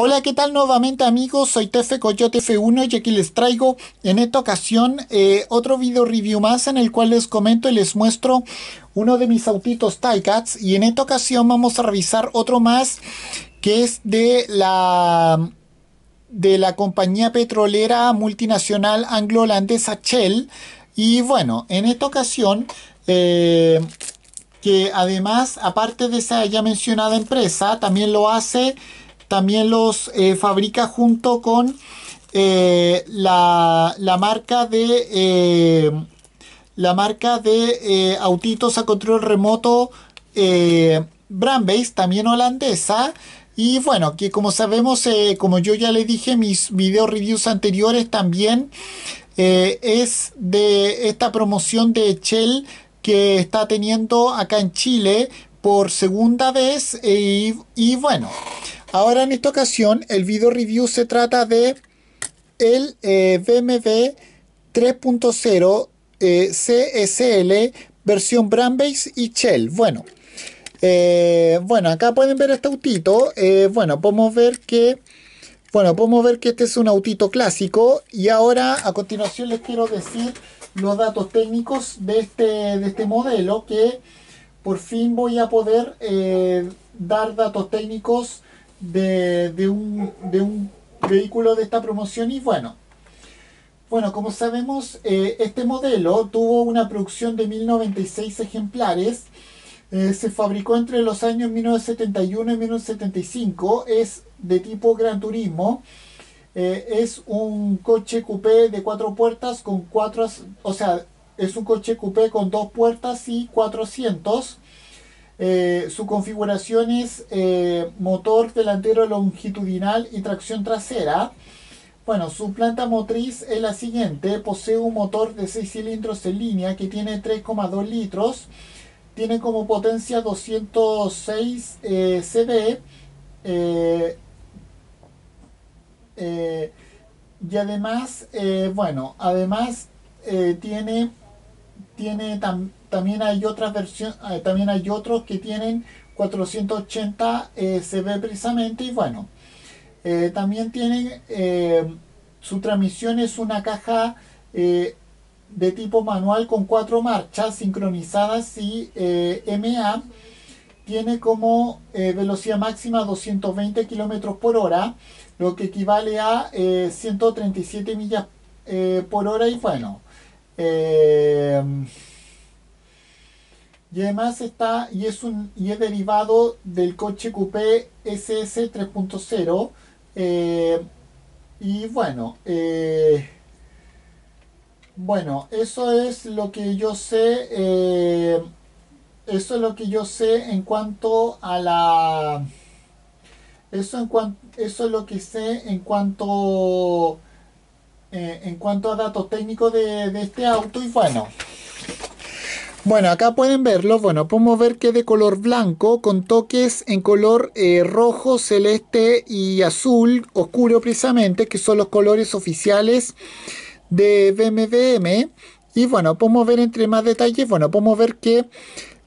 Hola, ¿qué tal nuevamente amigos? Soy Tefe Coyote F1 y aquí les traigo en esta ocasión eh, otro video review más en el cual les comento y les muestro uno de mis autitos Ticats y en esta ocasión vamos a revisar otro más que es de la de la compañía petrolera multinacional anglo-holandesa Shell y bueno, en esta ocasión eh, que además aparte de esa ya mencionada empresa también lo hace también los eh, fabrica junto con eh, la, marca de eh, la marca de autitos a control remoto Brandbase, también holandesa. Y bueno, que como sabemos, como yo ya le dije, en mis video reviews anteriores también es de esta promoción de Shell que está teniendo acá en Chile por segunda vez y, y bueno Ahora en esta ocasión el video review se trata de el BMW 3.0 CSL versión Base y Shell. Bueno, eh, bueno, acá pueden ver este autito. Eh, bueno, podemos ver que bueno, podemos ver que este es un autito clásico y ahora a continuación les quiero decir los datos técnicos de este, de este modelo que por fin voy a poder eh, dar datos técnicos de, un, vehículo de esta promoción y bueno, bueno, como sabemos, eh, este modelo tuvo una producción de 1096 ejemplares. Eh, se fabricó entre los años 1971 y 1975. Es de tipo Gran Turismo. Eh, es un coche coupé de cuatro puertas con cuatro, o sea, es un coche coupé con dos puertas y cuatro asientos. Eh, su configuración es eh, motor delantero longitudinal y tracción trasera. Bueno, su planta motriz es la siguiente. Posee un motor de 6 cilindros en línea que tiene 3,2 litros. Tiene como potencia 206 eh, cb. Eh, y además, bueno, además tiene, tiene también también hay otras versiones, ah, también hay otros que tienen 480 eh, se precisamente y bueno, eh, también tienen eh, su transmisión es una caja eh, de tipo manual con cuatro marchas sincronizadas y MA tiene como velocidad máxima 220 kilómetros por hora, lo que equivale a 137 millas por hora y bueno. Y además está y es un y es derivado del coche coupé SS 3.0 eh, y bueno eh, bueno eso es lo que yo sé eh, eso es lo que yo sé en cuanto a la eso en eso es lo que sé en cuanto en cuanto a datos técnicos de este auto y bueno bueno, acá pueden verlo. Bueno, podemos ver que de color blanco con toques en color eh, rojo, celeste y azul oscuro precisamente, que son los colores oficiales de BMW. Y bueno, podemos ver entre más detalles, bueno, podemos ver que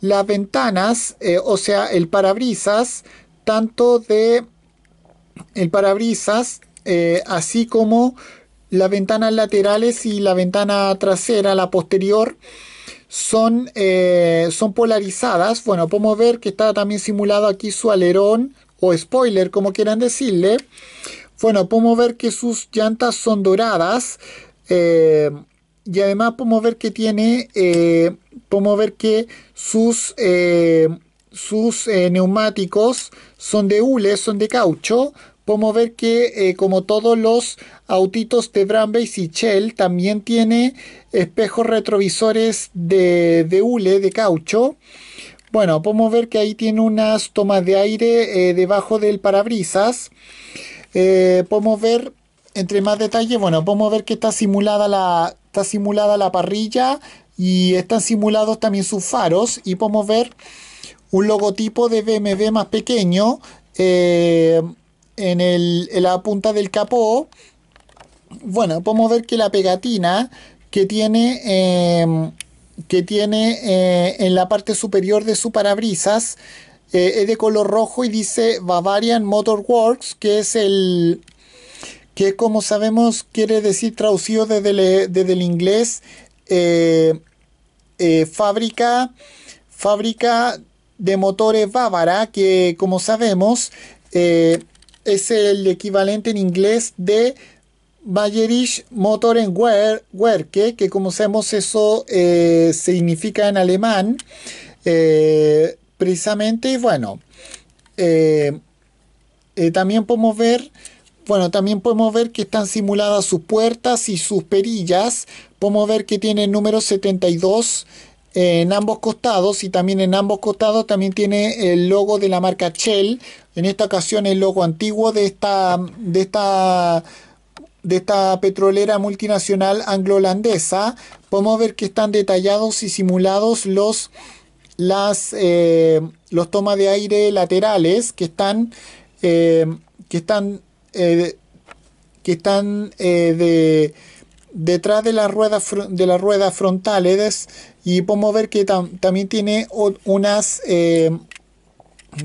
las ventanas, eh, o sea, el parabrisas, tanto de el parabrisas, eh, así como las ventanas laterales y la ventana trasera, la posterior, son, eh, son polarizadas. Bueno, podemos ver que está también simulado aquí su alerón o spoiler, como quieran decirle. Bueno, podemos ver que sus llantas son doradas. Eh, y además podemos ver que tiene, eh, podemos ver que sus, sus neumáticos son de hule, son de caucho podemos ver que eh, como todos los autitos de Brambe y Shell, también tiene espejos retrovisores de, de hule, de caucho. Bueno, podemos ver que ahí tiene unas tomas de aire eh, debajo del parabrisas. Eh, podemos ver, entre más detalle, bueno, podemos ver que está simulada la, está simulada la parrilla y están simulados también sus faros y podemos ver un logotipo de BMW más pequeño en, la punta del capó, bueno, podemos ver que la pegatina que tiene, em, que tiene eh, en la parte superior de su parabrisas eh, es de color rojo y dice Bavarian Motor Works, que es el que como sabemos quiere decir traducido desde el, desde el inglés eh, fábrica, fábrica de motores bávara, que como sabemos es el equivalente en inglés de Bayerisch Motorenwerke, que como sabemos eso eh, significa en alemán, eh, precisamente, y bueno, eh, también podemos ver... Bueno, también podemos ver que están simuladas sus puertas y sus perillas. Podemos ver que tiene el número 72 en ambos costados y también en ambos costados también tiene el logo de la marca Shell. En esta ocasión el logo antiguo de esta, de esta, de esta petrolera multinacional anglo-holandesa. Podemos ver que están detallados y simulados los, las, eh, los tomas de aire laterales que están, eh, que están, eh, que están de detrás de las ruedas de las ruedas frontales ¿eh? y podemos ver que también tiene unas eh,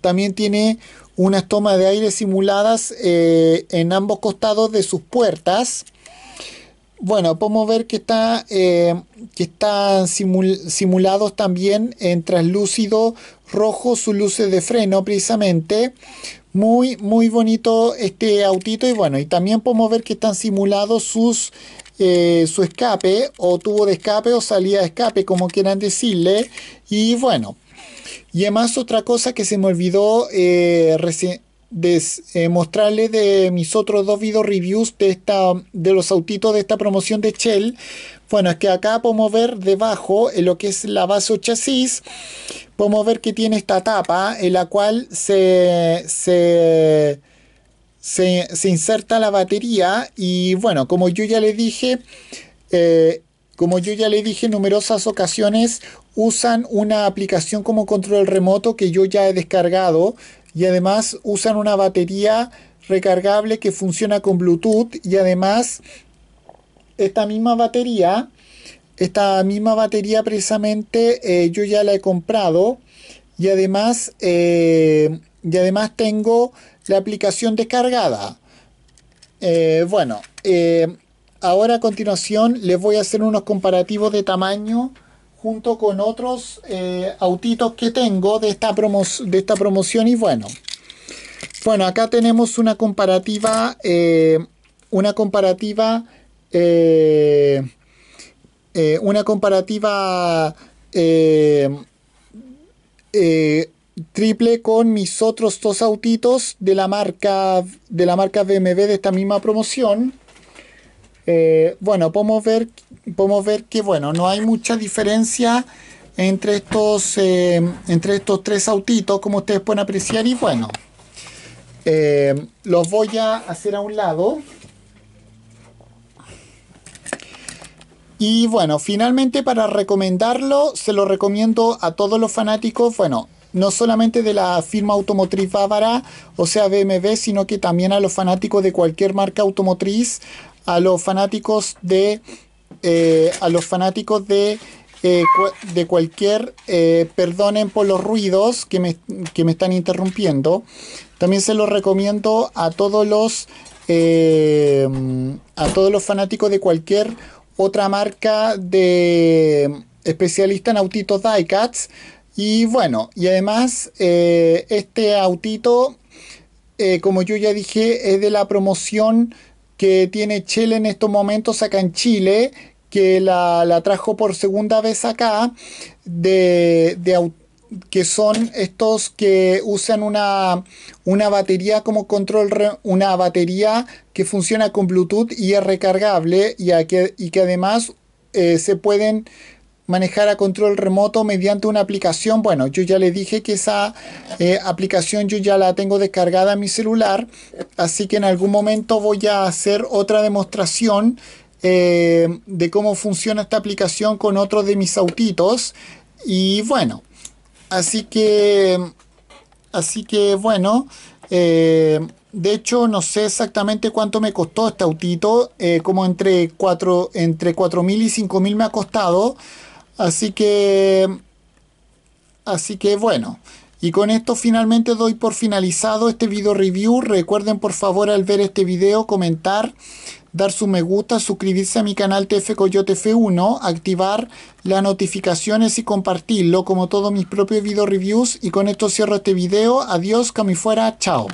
también tiene unas tomas de aire simuladas eh, en ambos costados de sus puertas bueno podemos ver que está que están simulados también en translúcido rojo sus luces de freno precisamente muy muy bonito este autito y bueno y también podemos ver que están simulados sus eh, su escape o tubo de escape o salida de escape, como quieran decirle. Y bueno, y además otra cosa que se me olvidó eh, eh, de mis otros dos video reviews de, esta, de los autitos de esta promoción de Shell. Bueno, es que acá podemos ver debajo, en lo que es la base o chasis, podemos ver que tiene esta tapa en la cual se, se se, inserta la batería y bueno, como yo ya le dije, eh, como yo ya le dije en numerosas ocasiones, usan una aplicación como control remoto que yo ya he descargado y además usan una batería recargable que funciona con Bluetooth y además esta misma batería, esta misma batería precisamente eh, yo ya la he comprado y además, eh, y además tengo la aplicación descargada. Eh, bueno, eh, ahora a continuación les voy a hacer unos comparativos de tamaño junto con otros eh, autitos que tengo de esta, de esta promoción y bueno. Bueno, acá tenemos una comparativa, una comparativa, una comparativa triple con mis otros dos autitos de la marca de la marca BMW de esta misma promoción eh, bueno podemos ver podemos ver que bueno no hay mucha diferencia entre estos eh, entre estos tres autitos como ustedes pueden apreciar y bueno eh, los voy a hacer a un lado y bueno, finalmente para recomendarlo, se lo recomiendo a todos los fanáticos, bueno, no solamente de la firma automotriz bávara, o sea, BMW, sino que también a los fanáticos de cualquier marca automotriz, a los fanáticos de eh, a los fanáticos de eh, de cualquier eh, perdonen por los ruidos que me, están interrumpiendo también se los recomiendo a todos los a todos los fanáticos de cualquier otra marca de especialista en autitos diecats y bueno, y además eh, este autito, eh, como yo ya dije, es de la promoción que tiene Chile en estos momentos acá en Chile, que la, trajo por segunda vez acá, de, que son estos que usan una, batería como control, una batería que funciona con Bluetooth y es recargable y, que, y que además eh, se pueden manejar a control remoto mediante una aplicación. Bueno, yo ya le dije que esa eh, aplicación yo ya la tengo descargada en mi celular, así que en algún momento voy a hacer otra demostración eh, de cómo funciona esta aplicación con otro de mis autitos. Y bueno, así que, así que bueno. Eh, de hecho, no sé exactamente cuánto me costó este autito, como entre 4 entre 4.000 y 5.000 me ha costado. Así que, así que bueno. Y con esto finalmente doy por finalizado este video review. Recuerden por favor al ver este video comentar, dar su me gusta, suscribirse a mi canal TF Coyote F1, activar las notificaciones y compartirlo como todos mis propios video reviews. Y con esto cierro este video. Adiós, cami fuera. Chao.